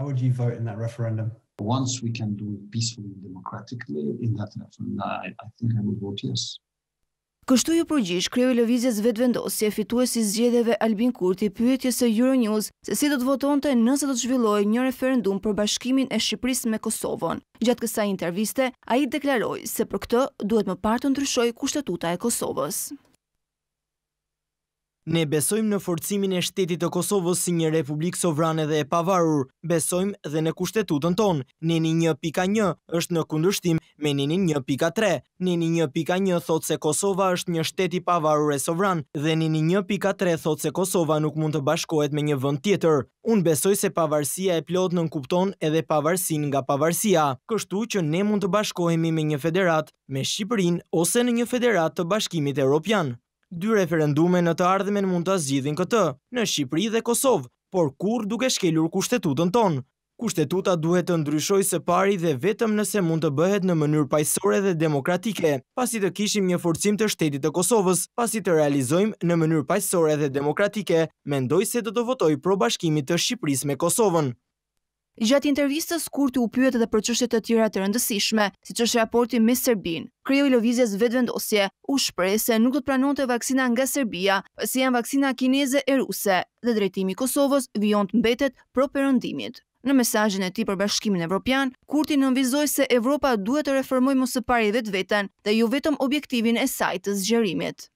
How would you vote in that referendum? Once we can do it peacefully and democratically in that referendum, I, I think I would vote yes. Kështu ju përgjish, kreu i lëvizjes vetë e fitu e si zgjedeve Albin Kurti, pyetje se Euronews, se si do të votonte nëse do të zhvilloj një referendum për bashkimin e Shqipëris me Kosovën. Gjatë kësa interviste, a i deklaroj se për këtë duhet më partë të ndryshojë kushtetuta e Kosovës. Ne besojmë në forcimin e shtetit të Kosovës si një republikë sovrane dhe e pavarur. Besojmë dhe në kushtetutën tonë. Neni 1.1 është në kundërshtim me neni 1.3. Neni 1.1 thotë se Kosova është një shteti pavarur e sovran dhe neni 1.3 thotë se Kosova nuk mund të bashkohet me një vënd tjetër. Unë besoj se pavarësia e plot në nënkupton edhe pavarësin nga pavarësia, kështu që ne mund të bashkohemi me një federat, me Shqipërin ose në një federat të bashkimit e Europian dy referendume në të ardhmen mund të zgjidhin këtë, në Shqipëri dhe Kosovë, por kur duke shkelur kushtetutën tonë. Kushtetuta duhet të ndryshoj se pari dhe vetëm nëse mund të bëhet në mënyrë pajsore dhe demokratike, pasi të kishim një forcim të shtetit të Kosovës, pasi të realizojmë në mënyrë pajsore dhe demokratike, mendoj se të të votoj pro bashkimit të Shqipëris me Kosovën. Gjatë intervistës kur të upyët edhe për qështet të tjera të rëndësishme, si që është raporti me Serbin, kryo i lovizjes vetë vendosje, u shprej se nuk do të pranon të vaksina nga Serbia, si janë vaksina kineze e ruse, dhe drejtimi Kosovës vion të mbetet pro përëndimit. Në mesajin e ti për bashkimin evropian, Kurti nënvizoj se Evropa duhet të reformoj mosëpari vetë vetën dhe ju jo vetëm objektivin e sajtës gjerimit.